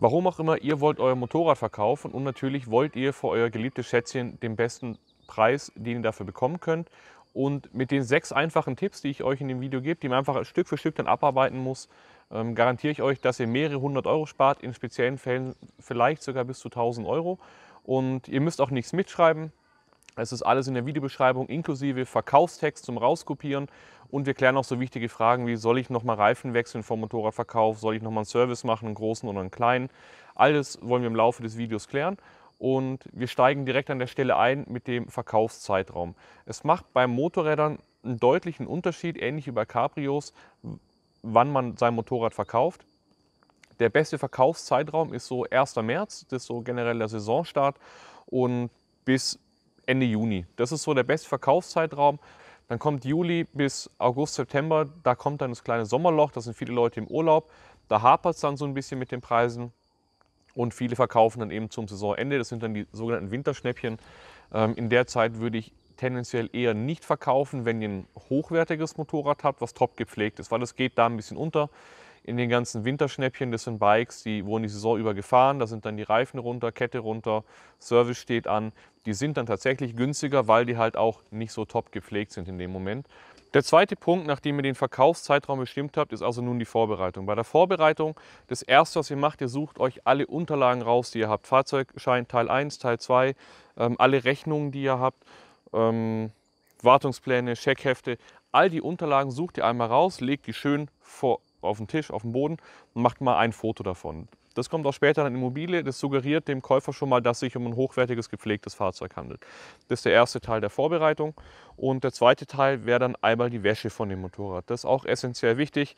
Warum auch immer, ihr wollt euer Motorrad verkaufen und natürlich wollt ihr für euer geliebtes Schätzchen den besten Preis, den ihr dafür bekommen könnt. Und mit den sechs einfachen Tipps, die ich euch in dem Video gebe, die man einfach Stück für Stück dann abarbeiten muss, ähm, garantiere ich euch, dass ihr mehrere hundert Euro spart, in speziellen Fällen vielleicht sogar bis zu 1000 Euro. Und ihr müsst auch nichts mitschreiben, es ist alles in der Videobeschreibung inklusive Verkaufstext zum Rauskopieren und wir klären auch so wichtige Fragen wie soll ich nochmal Reifen wechseln vom Motorradverkauf, soll ich nochmal einen Service machen, einen großen oder einen kleinen. Alles wollen wir im Laufe des Videos klären und wir steigen direkt an der Stelle ein mit dem Verkaufszeitraum. Es macht bei Motorrädern einen deutlichen Unterschied, ähnlich wie bei Cabrios, wann man sein Motorrad verkauft. Der beste Verkaufszeitraum ist so 1. März, das ist so generell der Saisonstart und bis Ende Juni. Das ist so der beste Verkaufszeitraum. Dann kommt Juli bis August, September, da kommt dann das kleine Sommerloch, da sind viele Leute im Urlaub, da hapert es dann so ein bisschen mit den Preisen und viele verkaufen dann eben zum Saisonende, das sind dann die sogenannten Winterschnäppchen. Ähm, in der Zeit würde ich tendenziell eher nicht verkaufen, wenn ihr ein hochwertiges Motorrad habt, was top gepflegt ist, weil das geht da ein bisschen unter. In den ganzen Winterschnäppchen, das sind Bikes, die wurden die Saison über gefahren, da sind dann die Reifen runter, Kette runter, Service steht an die sind dann tatsächlich günstiger, weil die halt auch nicht so top gepflegt sind in dem Moment. Der zweite Punkt, nachdem ihr den Verkaufszeitraum bestimmt habt, ist also nun die Vorbereitung. Bei der Vorbereitung, das erste, was ihr macht, ihr sucht euch alle Unterlagen raus, die ihr habt. Fahrzeugschein Teil 1, Teil 2, ähm, alle Rechnungen, die ihr habt, ähm, Wartungspläne, Scheckhefte. All die Unterlagen sucht ihr einmal raus, legt die schön vor, auf den Tisch, auf den Boden und macht mal ein Foto davon. Das kommt auch später an Immobilie. Das suggeriert dem Käufer schon mal, dass es sich um ein hochwertiges, gepflegtes Fahrzeug handelt. Das ist der erste Teil der Vorbereitung. Und der zweite Teil wäre dann einmal die Wäsche von dem Motorrad. Das ist auch essentiell wichtig.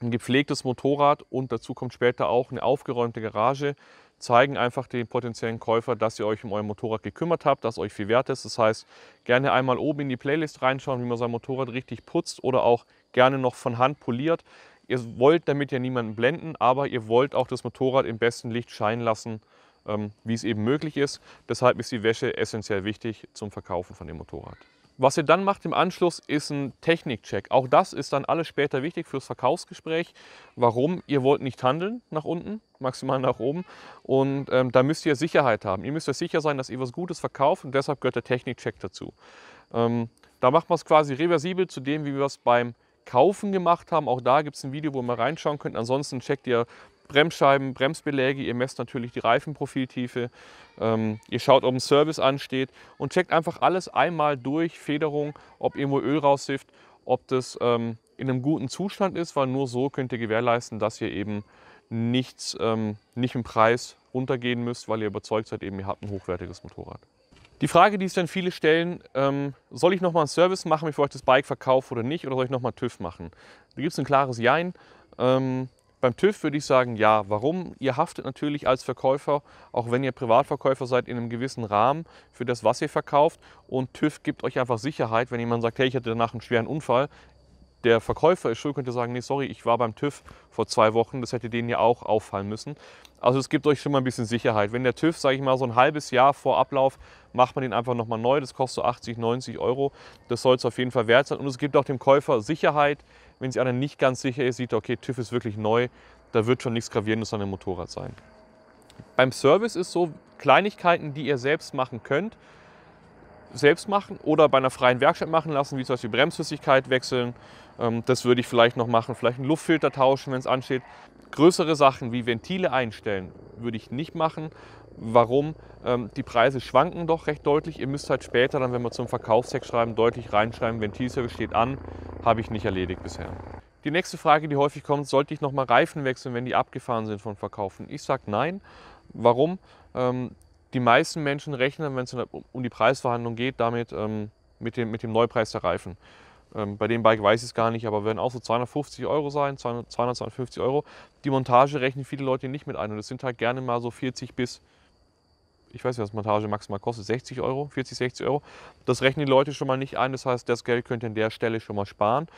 Ein gepflegtes Motorrad und dazu kommt später auch eine aufgeräumte Garage zeigen einfach den potenziellen Käufer, dass ihr euch um euer Motorrad gekümmert habt, dass euch viel wert ist. Das heißt, gerne einmal oben in die Playlist reinschauen, wie man sein Motorrad richtig putzt oder auch gerne noch von Hand poliert. Ihr wollt damit ja niemanden blenden, aber ihr wollt auch das Motorrad im besten Licht scheinen lassen, ähm, wie es eben möglich ist. Deshalb ist die Wäsche essentiell wichtig zum Verkaufen von dem Motorrad. Was ihr dann macht im Anschluss ist ein Technikcheck. Auch das ist dann alles später wichtig fürs Verkaufsgespräch. Warum? Ihr wollt nicht handeln nach unten, maximal nach oben. Und ähm, da müsst ihr Sicherheit haben. Ihr müsst ja sicher sein, dass ihr was Gutes verkauft und deshalb gehört der Technikcheck dazu. Ähm, da macht man es quasi reversibel zu dem, wie wir es beim Kaufen gemacht haben. Auch da gibt es ein Video, wo ihr mal reinschauen könnt. Ansonsten checkt ihr Bremsscheiben, Bremsbeläge, ihr messt natürlich die Reifenprofiltiefe, ähm, ihr schaut, ob ein Service ansteht und checkt einfach alles einmal durch, Federung, ob irgendwo Öl raussifft, ob das ähm, in einem guten Zustand ist, weil nur so könnt ihr gewährleisten, dass ihr eben nichts, ähm, nicht im Preis runtergehen müsst, weil ihr überzeugt seid, eben ihr habt ein hochwertiges Motorrad. Die Frage, die sich dann viele stellen, ähm, soll ich nochmal einen Service machen, bevor ich das Bike verkaufe oder nicht, oder soll ich nochmal TÜV machen? Da gibt es ein klares Jein. Ähm, beim TÜV würde ich sagen, ja. Warum? Ihr haftet natürlich als Verkäufer, auch wenn ihr Privatverkäufer seid, in einem gewissen Rahmen für das, was ihr verkauft. Und TÜV gibt euch einfach Sicherheit, wenn jemand sagt, hey, ich hatte danach einen schweren Unfall, der Verkäufer ist schuld, könnte sagen, nee, sorry, ich war beim TÜV vor zwei Wochen, das hätte denen ja auch auffallen müssen. Also es gibt euch schon mal ein bisschen Sicherheit. Wenn der TÜV, sage ich mal, so ein halbes Jahr vor Ablauf, macht man den einfach nochmal neu. Das kostet so 80, 90 Euro. Das soll es auf jeden Fall wert sein. Und es gibt auch dem Käufer Sicherheit, wenn sich einer nicht ganz sicher ist, sieht, okay, TÜV ist wirklich neu, da wird schon nichts Gravierendes an dem Motorrad sein. Beim Service ist so, Kleinigkeiten, die ihr selbst machen könnt, selbst machen oder bei einer freien Werkstatt machen lassen, wie zum Beispiel Bremsflüssigkeit wechseln. Ähm, das würde ich vielleicht noch machen, vielleicht einen Luftfilter tauschen, wenn es ansteht. Größere Sachen wie Ventile einstellen würde ich nicht machen. Warum? Ähm, die Preise schwanken doch recht deutlich. Ihr müsst halt später dann, wenn wir zum Verkaufstext schreiben, deutlich reinschreiben, Ventilservice steht an, habe ich nicht erledigt bisher. Die nächste Frage, die häufig kommt, sollte ich nochmal Reifen wechseln, wenn die abgefahren sind von Verkaufen? Ich sage nein. Warum? Ähm, die meisten Menschen rechnen, wenn es um die Preisverhandlung geht, damit ähm, mit, dem, mit dem Neupreis der Reifen. Ähm, bei dem Bike weiß ich es gar nicht, aber werden auch so 250 Euro sein, 200, 250 Euro. Die Montage rechnen viele Leute nicht mit ein und das sind halt gerne mal so 40 bis, ich weiß nicht, was Montage maximal kostet, 60 Euro, 40, 60 Euro. Das rechnen die Leute schon mal nicht ein, das heißt, das Geld könnt ihr an der Stelle schon mal sparen.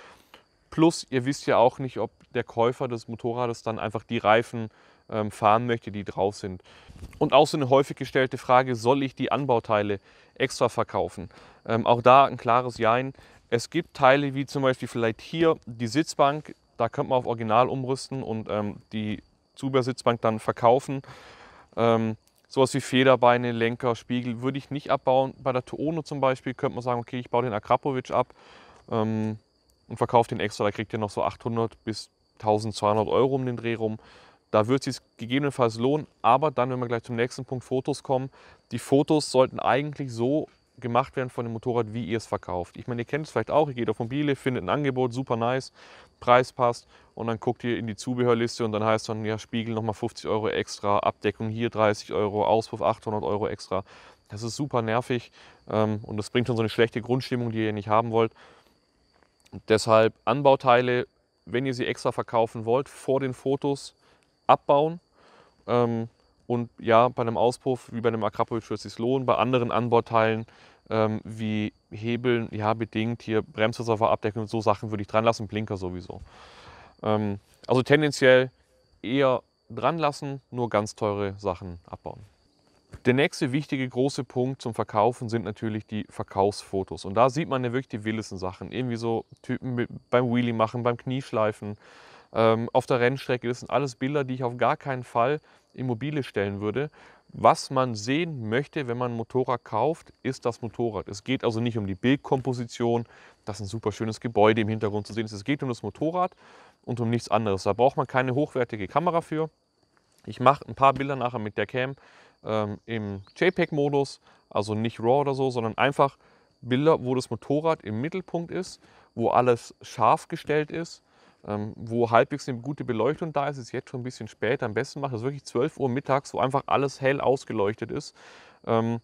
Plus, ihr wisst ja auch nicht, ob der Käufer des Motorrades dann einfach die Reifen ähm, fahren möchte, die drauf sind. Und auch so eine häufig gestellte Frage, soll ich die Anbauteile extra verkaufen? Ähm, auch da ein klares Jein. Es gibt Teile wie zum Beispiel vielleicht hier die Sitzbank, da könnte man auf Original umrüsten und ähm, die Zubehörsitzbank dann verkaufen. Sowas wie Federbeine, Lenker, Spiegel würde ich nicht abbauen. Bei der Tuono zum Beispiel könnte man sagen, okay, ich baue den Akrapovic ab ähm, und verkaufe den extra. Da kriegt ihr noch so 800 bis 1200 Euro um den Dreh rum. Da wird es sich gegebenenfalls lohnen, aber dann, wenn wir gleich zum nächsten Punkt Fotos kommen, die Fotos sollten eigentlich so gemacht werden von dem Motorrad, wie ihr es verkauft. Ich meine, ihr kennt es vielleicht auch, ihr geht auf Mobile, findet ein Angebot, super nice, Preis passt und dann guckt ihr in die Zubehörliste und dann heißt dann, ja, Spiegel nochmal 50 Euro extra, Abdeckung hier 30 Euro, Auspuff 800 Euro extra. Das ist super nervig ähm, und das bringt schon so eine schlechte Grundstimmung, die ihr nicht haben wollt. Deshalb Anbauteile, wenn ihr sie extra verkaufen wollt, vor den Fotos abbauen. Ähm, und ja, bei einem Auspuff wie bei einem Akrapovic wird es sich lohnen, bei anderen Anbauteilen ähm, wie Hebeln, ja bedingt, hier Bremsversorger, Abdeckung, so Sachen würde ich dran lassen, Blinker sowieso. Ähm, also tendenziell eher dran lassen, nur ganz teure Sachen abbauen. Der nächste wichtige große Punkt zum Verkaufen sind natürlich die Verkaufsfotos. Und da sieht man ja wirklich die wildesten Sachen. Irgendwie so Typen beim Wheelie machen, beim Knieschleifen, ähm, auf der Rennstrecke. Das sind alles Bilder, die ich auf gar keinen Fall immobile stellen würde. Was man sehen möchte, wenn man ein Motorrad kauft, ist das Motorrad. Es geht also nicht um die Bildkomposition, dass ein super schönes Gebäude im Hintergrund zu sehen ist. Es geht um das Motorrad und um nichts anderes. Da braucht man keine hochwertige Kamera für. Ich mache ein paar Bilder nachher mit der Cam ähm, im JPEG-Modus, also nicht RAW oder so, sondern einfach Bilder, wo das Motorrad im Mittelpunkt ist, wo alles scharf gestellt ist ähm, wo halbwegs eine gute Beleuchtung da ist, ist jetzt schon ein bisschen spät. Am besten macht das wirklich 12 Uhr mittags, wo einfach alles hell ausgeleuchtet ist. Ähm,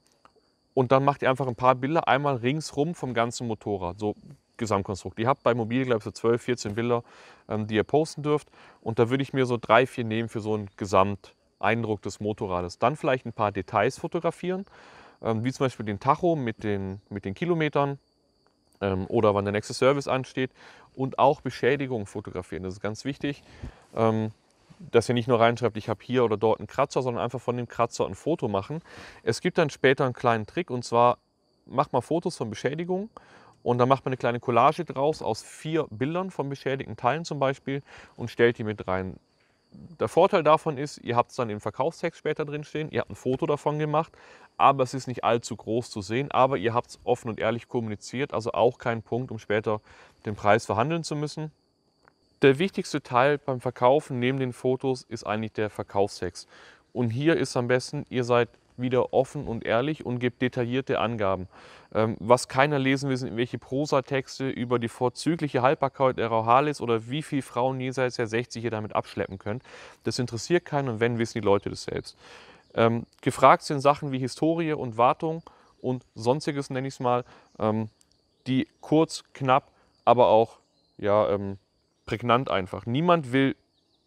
und dann macht ihr einfach ein paar Bilder einmal ringsrum vom ganzen Motorrad, so Gesamtkonstrukt. Ihr habt bei Mobil, glaube ich, so 12, 14 Bilder, ähm, die ihr posten dürft. Und da würde ich mir so drei, vier nehmen für so einen Gesamteindruck des Motorrades. Dann vielleicht ein paar Details fotografieren, wie zum Beispiel den Tacho mit den, mit den Kilometern ähm, oder wann der nächste Service ansteht und auch Beschädigungen fotografieren. Das ist ganz wichtig, ähm, dass ihr nicht nur reinschreibt, ich habe hier oder dort einen Kratzer, sondern einfach von dem Kratzer ein Foto machen. Es gibt dann später einen kleinen Trick und zwar macht mal Fotos von Beschädigungen und dann macht man eine kleine Collage draus aus vier Bildern von beschädigten Teilen zum Beispiel und stellt die mit rein. Der Vorteil davon ist, ihr habt es dann im Verkaufstext später drin stehen, ihr habt ein Foto davon gemacht, aber es ist nicht allzu groß zu sehen, aber ihr habt es offen und ehrlich kommuniziert, also auch kein Punkt, um später den Preis verhandeln zu müssen. Der wichtigste Teil beim Verkaufen neben den Fotos ist eigentlich der Verkaufstext. Und hier ist am besten, ihr seid wieder offen und ehrlich und gibt detaillierte Angaben. Ähm, was keiner lesen will, sind welche Prosatexte über die vorzügliche Haltbarkeit der Rauhalis oder wie viele Frauen jenseits der 60 ihr damit abschleppen könnt. Das interessiert keinen und wenn, wissen die Leute das selbst. Ähm, gefragt sind Sachen wie Historie und Wartung und sonstiges, nenne ich es mal, ähm, die kurz, knapp, aber auch ja, ähm, prägnant einfach. Niemand will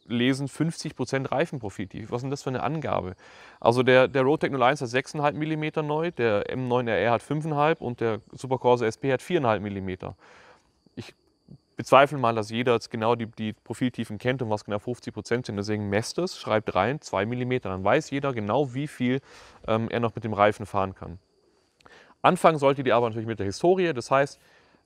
lesen 50% Reifenprofit. Was ist denn das für eine Angabe? Also der, der Road Techno hat 6,5 mm neu, der M9 RR hat 5,5 und der Super Corsa SP hat 4,5 mm. Ich bezweifle mal, dass jeder jetzt genau die, die Profiltiefen kennt und was genau 50% sind. Deswegen messt es, schreibt rein, 2 mm. Dann weiß jeder genau, wie viel ähm, er noch mit dem Reifen fahren kann. Anfangen solltet ihr aber natürlich mit der Historie. Das heißt,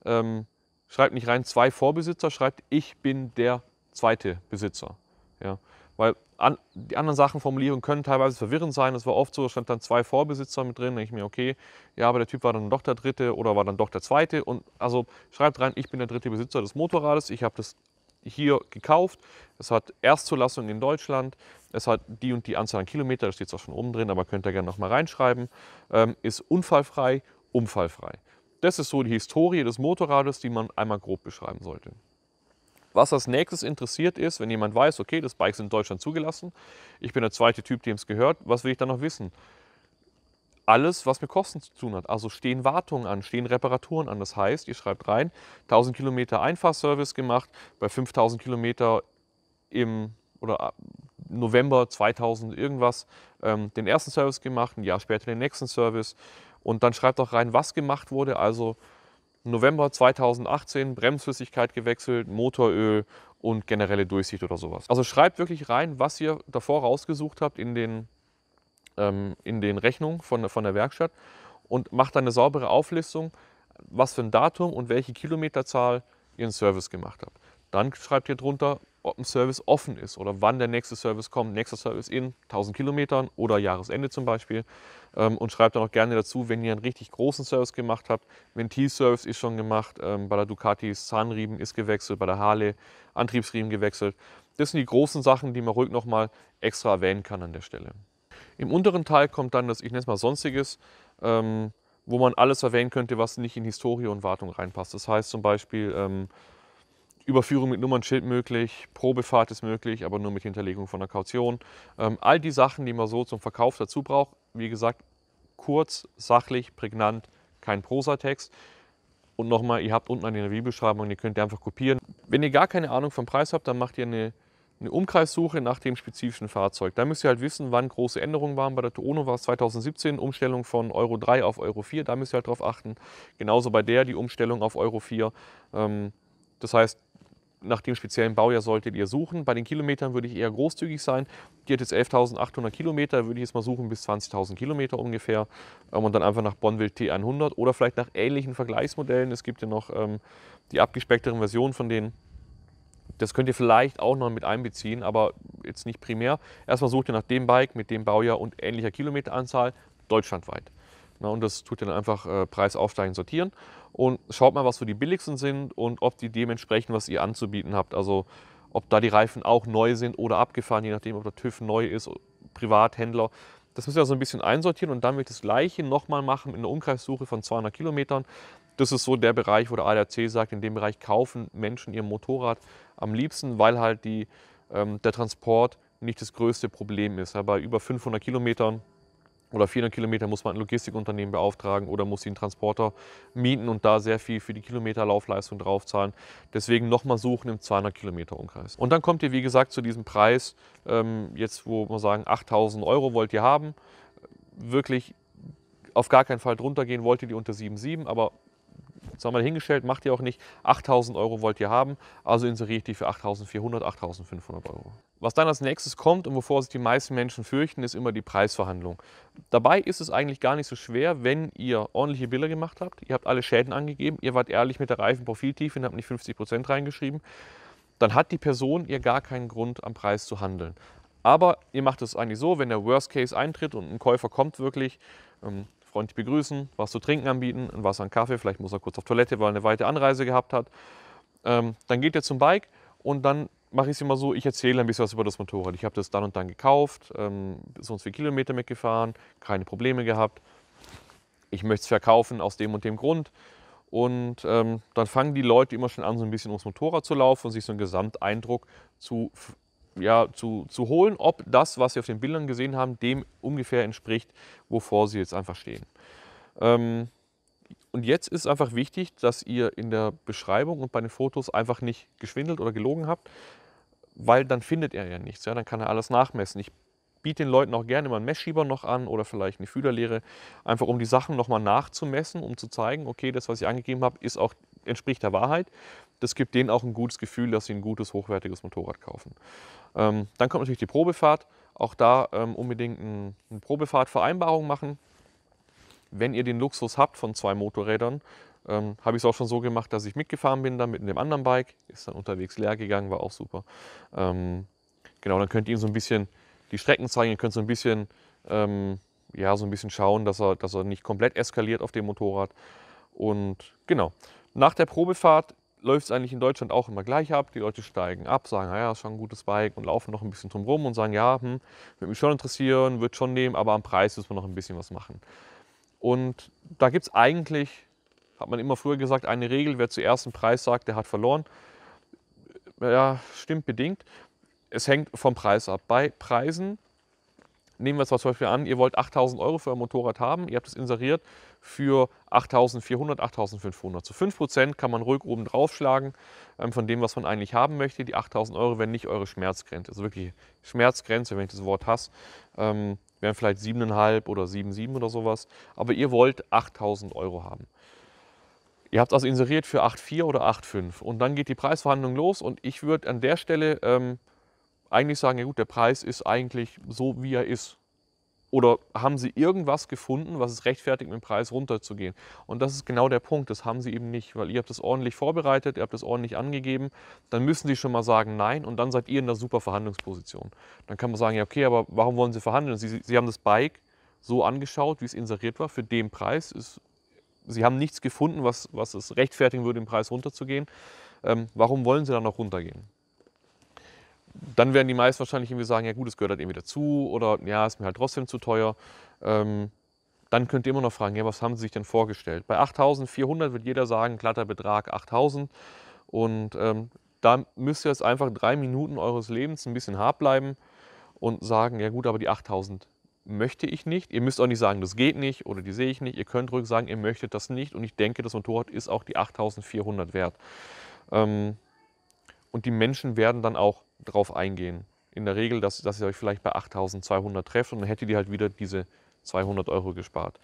ähm, schreibt nicht rein zwei Vorbesitzer, schreibt ich bin der zweite Besitzer. Ja. Weil an, die anderen Sachen, Formulierungen können teilweise verwirrend sein. Es war oft so, stand dann zwei Vorbesitzer mit drin. Da denke ich mir, okay, ja, aber der Typ war dann doch der Dritte oder war dann doch der Zweite. Und also schreibt rein, ich bin der dritte Besitzer des Motorrades. Ich habe das hier gekauft. Es hat Erstzulassung in Deutschland. Es hat die und die Anzahl an Kilometern. Da steht es auch schon oben drin, aber könnt ihr gerne nochmal reinschreiben. Ähm, ist unfallfrei, unfallfrei. Das ist so die Historie des Motorrades, die man einmal grob beschreiben sollte. Was als nächstes interessiert ist, wenn jemand weiß, okay, das Bike ist in Deutschland zugelassen, ich bin der zweite Typ, dem es gehört, was will ich dann noch wissen? Alles, was mit Kosten zu tun hat. Also stehen Wartungen an, stehen Reparaturen an. Das heißt, ihr schreibt rein, 1000 Kilometer Einfahrservice gemacht, bei 5000 Kilometer im oder November 2000 irgendwas ähm, den ersten Service gemacht, ein Jahr später den nächsten Service. Und dann schreibt auch rein, was gemacht wurde. Also November 2018 Bremsflüssigkeit gewechselt, Motoröl und generelle Durchsicht oder sowas. Also schreibt wirklich rein, was ihr davor rausgesucht habt in den, ähm, in den Rechnungen von, von der Werkstatt und macht dann eine saubere Auflistung, was für ein Datum und welche Kilometerzahl ihr einen Service gemacht habt. Dann schreibt ihr drunter, ob ein Service offen ist oder wann der nächste Service kommt. Nächster Service in 1000 Kilometern oder Jahresende zum Beispiel. Ähm, und schreibt dann auch gerne dazu, wenn ihr einen richtig großen Service gemacht habt. Ventilservice ist schon gemacht, ähm, bei der Ducati ist Zahnriemen ist gewechselt, bei der Harley Antriebsriemen gewechselt. Das sind die großen Sachen, die man ruhig nochmal extra erwähnen kann an der Stelle. Im unteren Teil kommt dann das, ich nenne es mal Sonstiges, ähm, wo man alles erwähnen könnte, was nicht in Historie und Wartung reinpasst. Das heißt zum Beispiel, Überführung mit Nummernschild möglich, Probefahrt ist möglich, aber nur mit Hinterlegung von einer Kaution. Ähm, all die Sachen, die man so zum Verkauf dazu braucht, wie gesagt, kurz, sachlich, prägnant, kein Prosatext. Und nochmal, ihr habt unten eine Review-Beschreibung, die könnt ihr einfach kopieren. Wenn ihr gar keine Ahnung vom Preis habt, dann macht ihr eine, eine Umkreissuche nach dem spezifischen Fahrzeug. Da müsst ihr halt wissen, wann große Änderungen waren. Bei der Tuono war es 2017 Umstellung von Euro 3 auf Euro 4, da müsst ihr halt drauf achten. Genauso bei der die Umstellung auf Euro 4. Ähm, das heißt, nach dem speziellen Baujahr solltet ihr suchen. Bei den Kilometern würde ich eher großzügig sein. Die hat jetzt 11.800 Kilometer, würde ich jetzt mal suchen bis 20.000 Kilometer ungefähr ähm, und dann einfach nach Bonville T100 oder vielleicht nach ähnlichen Vergleichsmodellen. Es gibt ja noch ähm, die abgespeckteren Versionen von denen. Das könnt ihr vielleicht auch noch mit einbeziehen, aber jetzt nicht primär. Erstmal sucht ihr nach dem Bike mit dem Baujahr und ähnlicher Kilometeranzahl deutschlandweit. Na, ne, und das tut ihr dann einfach äh, Preis aufsteigen, sortieren und schaut mal, was so die billigsten sind und ob die dementsprechend, was ihr anzubieten habt. Also ob da die Reifen auch neu sind oder abgefahren, je nachdem, ob der TÜV neu ist, Privathändler. Das müsst ihr so also ein bisschen einsortieren und dann will ich das Gleiche nochmal machen in der Umkreissuche von 200 Kilometern. Das ist so der Bereich, wo der ADAC sagt, in dem Bereich kaufen Menschen ihr Motorrad am liebsten, weil halt die, ähm, der Transport nicht das größte Problem ist. Ja, bei über 500 Kilometern oder 400 Kilometer muss man ein Logistikunternehmen beauftragen oder muss sie einen Transporter mieten und da sehr viel für die Kilometerlaufleistung draufzahlen. Deswegen nochmal suchen im 200 Kilometer Umkreis. Und dann kommt ihr, wie gesagt, zu diesem Preis, ähm, jetzt wo wir sagen 8000 Euro wollt ihr haben, wirklich auf gar keinen Fall drunter gehen, wollt ihr die unter 7,7, aber sagen wir mal hingestellt, macht ihr auch nicht, 8000 Euro wollt ihr haben, also inseriert die für 8400, 8500 Euro. Was dann als nächstes kommt und wovor sich die meisten Menschen fürchten, ist immer die Preisverhandlung. Dabei ist es eigentlich gar nicht so schwer, wenn ihr ordentliche Bilder gemacht habt, ihr habt alle Schäden angegeben, ihr wart ehrlich mit der Reifenprofiltiefe und habt nicht 50% Prozent reingeschrieben, dann hat die Person ihr gar keinen Grund, am Preis zu handeln. Aber ihr macht es eigentlich so, wenn der Worst Case eintritt und ein Käufer kommt wirklich, ähm, freundlich begrüßen, was zu trinken anbieten, ein Wasser, einen Kaffee, vielleicht muss er kurz auf Toilette, weil er eine weite Anreise gehabt hat. Ähm, dann geht er zum Bike und dann mache ich es immer so, ich erzähle ein bisschen was über das Motorrad. Ich habe das dann und dann gekauft, ähm, sonst viele Kilometer mitgefahren, keine Probleme gehabt. Ich möchte es verkaufen aus dem und dem Grund. Und ähm, dann fangen die Leute immer schon an, so ein bisschen ums Motorrad zu laufen und sich so einen Gesamteindruck zu, ja, zu, zu holen, ob das, was sie auf den Bildern gesehen haben, dem ungefähr entspricht, wovor sie jetzt einfach stehen. Ähm, und jetzt ist einfach wichtig, dass ihr in der Beschreibung und bei den Fotos einfach nicht geschwindelt oder gelogen habt, weil dann findet er ja nichts. Ja? Dann kann er alles nachmessen. Ich biete den Leuten auch gerne mal einen Messschieber noch an oder vielleicht eine Fühlerlehre, einfach um die Sachen nochmal nachzumessen, um zu zeigen, okay, das, was ich angegeben habe, ist auch, entspricht der Wahrheit. Das gibt denen auch ein gutes Gefühl, dass sie ein gutes, hochwertiges Motorrad kaufen. Ähm, dann kommt natürlich die Probefahrt. Auch da ähm, unbedingt ein, eine Probefahrtvereinbarung machen wenn ihr den Luxus habt von zwei Motorrädern, ähm, habe ich es auch schon so gemacht, dass ich mitgefahren bin dann mit einem anderen Bike, ist dann unterwegs leer gegangen, war auch super. Ähm, genau, dann könnt ihr ihm so ein bisschen die Strecken zeigen, ihr könnt so ein bisschen, ähm, ja, so ein bisschen schauen, dass er, dass er nicht komplett eskaliert auf dem Motorrad. Und genau, nach der Probefahrt läuft es eigentlich in Deutschland auch immer gleich ab. Die Leute steigen ab, sagen, naja, ah ist schon ein gutes Bike und laufen noch ein bisschen drum rum und sagen, ja, hm, würde mich schon interessieren, würde schon nehmen, aber am Preis müssen wir noch ein bisschen was machen. Und da gibt es eigentlich, hat man immer früher gesagt, eine Regel, wer zuerst einen Preis sagt, der hat verloren. Ja, stimmt bedingt. Es hängt vom Preis ab. Bei Preisen nehmen wir jetzt mal zum Beispiel an, ihr wollt 8000 Euro für ein Motorrad haben, ihr habt es inseriert für 8400, 8500. Zu so 5% kann man ruhig oben draufschlagen ähm, von dem, was man eigentlich haben möchte. Die 8000 Euro wenn nicht eure Schmerzgrenze, also wirklich Schmerzgrenze, wenn ich das Wort hasse. Ähm, wären vielleicht 7,5 oder 7,7 oder sowas. Aber ihr wollt 8000 Euro haben. Ihr habt es also inseriert für 8,4 oder 8,5 und dann geht die Preisverhandlung los und ich würde an der Stelle ähm, eigentlich sagen, ja gut, der Preis ist eigentlich so, wie er ist. Oder haben sie irgendwas gefunden, was es rechtfertigt, mit dem Preis runterzugehen? Und das ist genau der Punkt. Das haben sie eben nicht, weil ihr habt das ordentlich vorbereitet, ihr habt das ordentlich angegeben. Dann müssen sie schon mal sagen Nein und dann seid ihr in der super Verhandlungsposition. Dann kann man sagen, ja okay, aber warum wollen sie verhandeln? Sie, sie haben das Bike so angeschaut, wie es inseriert war, für den Preis. Ist, sie haben nichts gefunden, was, was es rechtfertigen würde, den Preis runterzugehen. Ähm, warum wollen sie dann noch runtergehen? dann werden die meisten wahrscheinlich irgendwie sagen, ja gut, es gehört halt irgendwie dazu oder ja, ist mir halt trotzdem zu teuer. Ähm, dann könnt ihr immer noch fragen, ja, was haben Sie sich denn vorgestellt? Bei 8.400 wird jeder sagen, glatter Betrag 8.000 und ähm, da müsst ihr jetzt einfach drei Minuten eures Lebens ein bisschen hart bleiben und sagen, ja gut, aber die 8.000 möchte ich nicht. Ihr müsst auch nicht sagen, das geht nicht oder die sehe ich nicht. Ihr könnt ruhig sagen, ihr möchtet das nicht und ich denke, das Motorrad ist auch die 8.400 wert. Ähm, und die Menschen werden dann auch darauf eingehen. In der Regel, dass, dass ihr euch vielleicht bei 8200 trefft und dann hättet ihr halt wieder diese 200 Euro gespart.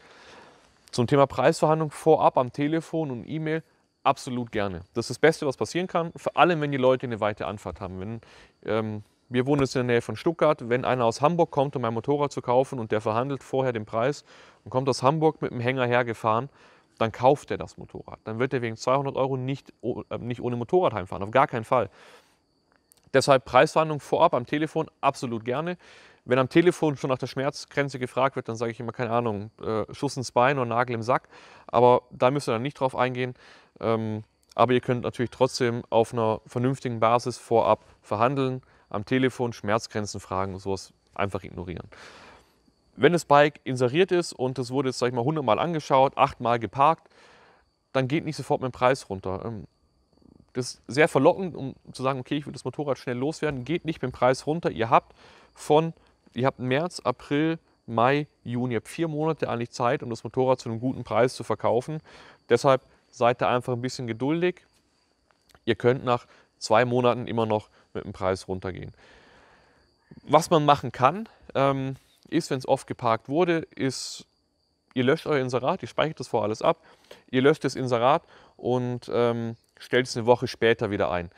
Zum Thema Preisverhandlung vorab am Telefon und E-Mail absolut gerne. Das ist das Beste, was passieren kann, vor allem wenn die Leute eine weite Anfahrt haben. Wenn, ähm, wir wohnen jetzt in der Nähe von Stuttgart. Wenn einer aus Hamburg kommt, um ein Motorrad zu kaufen und der verhandelt vorher den Preis und kommt aus Hamburg mit dem Hänger hergefahren, dann kauft er das Motorrad. Dann wird er wegen 200 Euro nicht, äh, nicht ohne Motorrad heimfahren, auf gar keinen Fall. Deshalb Preisverhandlung vorab am Telefon absolut gerne. Wenn am Telefon schon nach der Schmerzgrenze gefragt wird, dann sage ich immer, keine Ahnung, äh, Schuss ins Bein oder Nagel im Sack. Aber da müsst ihr dann nicht drauf eingehen. Ähm, aber ihr könnt natürlich trotzdem auf einer vernünftigen Basis vorab verhandeln, am Telefon Schmerzgrenzen fragen und sowas einfach ignorieren. Wenn das Bike inseriert ist und es wurde jetzt, sag ich mal, 100 Mal angeschaut, 8 Mal geparkt, dann geht nicht sofort mit dem Preis runter. Ähm, das ist sehr verlockend, um zu sagen, okay, ich will das Motorrad schnell loswerden, geht nicht mit dem Preis runter. Ihr habt von, ihr habt März, April, Mai, Juni, ihr habt vier Monate eigentlich Zeit, um das Motorrad zu einem guten Preis zu verkaufen. Deshalb seid da einfach ein bisschen geduldig. Ihr könnt nach zwei Monaten immer noch mit dem Preis runtergehen. Was man machen kann, ähm, ist, wenn es oft geparkt wurde, ist, ihr löscht euer Inserat, ihr speichert das vor alles ab, ihr löscht das Inserat und ähm, stellt es eine Woche später wieder ein.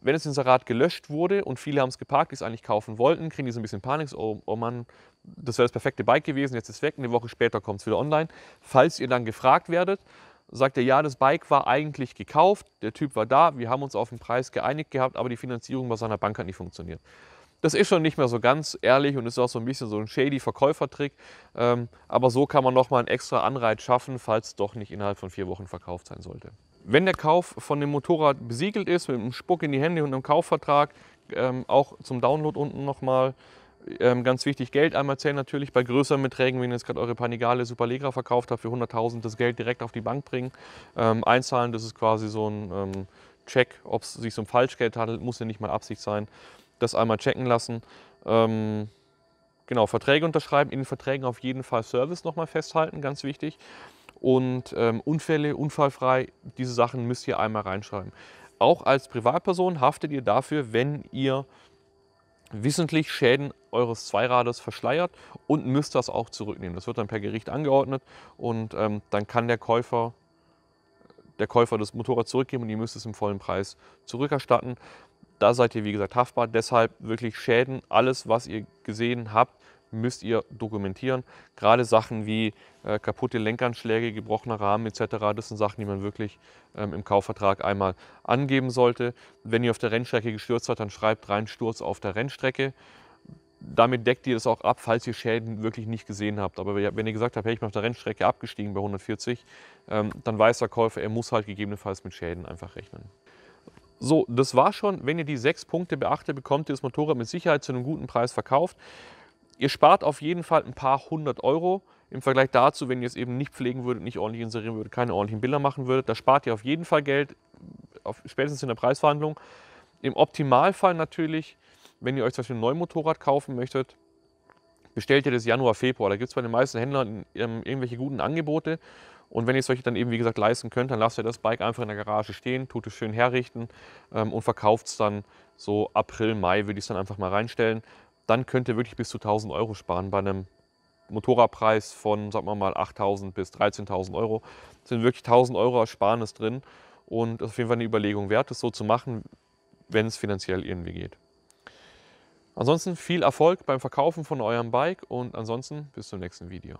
Wenn das Inserat gelöscht wurde und viele haben es geparkt, die es eigentlich kaufen wollten, kriegen die so ein bisschen Panik, oh, oh Mann, das wäre das perfekte Bike gewesen, jetzt ist es weg, eine Woche später kommt es wieder online. Falls ihr dann gefragt werdet, sagt ihr, ja, das Bike war eigentlich gekauft, der Typ war da, wir haben uns auf den Preis geeinigt gehabt, aber die Finanzierung bei seiner Bank hat nicht funktioniert. Das ist schon nicht mehr so ganz ehrlich und ist auch so ein bisschen so ein shady Verkäufertrick. Ähm, aber so kann man nochmal einen extra Anreiz schaffen, falls es doch nicht innerhalb von vier Wochen verkauft sein sollte. Wenn der Kauf von dem Motorrad besiegelt ist, mit einem Spuck in die Hände und einem Kaufvertrag, ähm, auch zum Download unten nochmal, ähm, ganz wichtig, Geld einmal zählen natürlich bei größeren Beträgen, wenn ihr jetzt gerade eure Panigale Superlegra verkauft habt, für 100.000 das Geld direkt auf die Bank bringen. Ähm, einzahlen, das ist quasi so ein ähm, Check, ob es sich um Falschgeld handelt, muss ja nicht mal Absicht sein das einmal checken lassen. Ähm, genau, Verträge unterschreiben, in den Verträgen auf jeden Fall Service nochmal festhalten, ganz wichtig. Und ähm, Unfälle, unfallfrei, diese Sachen müsst ihr einmal reinschreiben. Auch als Privatperson haftet ihr dafür, wenn ihr wissentlich Schäden eures Zweirades verschleiert und müsst das auch zurücknehmen. Das wird dann per Gericht angeordnet und ähm, dann kann der Käufer, der Käufer das Motorrad zurückgeben und ihr müsst es im vollen Preis zurückerstatten da seid ihr wie gesagt haftbar. Deshalb wirklich Schäden, alles was ihr gesehen habt, müsst ihr dokumentieren. Gerade Sachen wie äh, kaputte Lenkanschläge, gebrochener Rahmen etc., das sind Sachen, die man wirklich ähm, im Kaufvertrag einmal angeben sollte. Wenn ihr auf der Rennstrecke gestürzt seid, dann schreibt rein Sturz auf der Rennstrecke. Damit deckt ihr das auch ab, falls ihr Schäden wirklich nicht gesehen habt. Aber wenn ihr gesagt habt, hey, ich bin auf der Rennstrecke abgestiegen bei 140, ähm, dann weiß der Käufer, er muss halt gegebenenfalls mit Schäden einfach rechnen. So, das war schon. Wenn ihr die sechs Punkte beachtet, bekommt ihr das Motorrad mit Sicherheit zu einem guten Preis verkauft. Ihr spart auf jeden Fall ein paar hundert Euro im Vergleich dazu, wenn ihr es eben nicht pflegen würdet, nicht ordentlich inserieren würdet, keine ordentlichen Bilder machen würdet. Da spart ihr auf jeden Fall Geld, auf, spätestens in der Preisverhandlung. Im Optimalfall natürlich, wenn ihr euch zum Beispiel ein neues Motorrad kaufen möchtet, bestellt ihr das Januar, Februar. Da gibt es bei den meisten Händlern ähm, irgendwelche guten Angebote. Und wenn ihr es euch dann eben, wie gesagt, leisten könnt, dann lasst ihr das Bike einfach in der Garage stehen, tut es schön herrichten ähm, und verkauft es dann so April, Mai, würde ich es dann einfach mal reinstellen. Dann könnt ihr wirklich bis zu 1000 Euro sparen bei einem Motorradpreis von, sagen wir mal, 8.000 bis 13.000 Euro. Das sind wirklich 1.000 Euro Ersparnis drin und das ist auf jeden Fall eine Überlegung wert, das so zu machen, wenn es finanziell irgendwie geht. Ansonsten viel Erfolg beim Verkaufen von eurem Bike und ansonsten bis zum nächsten Video.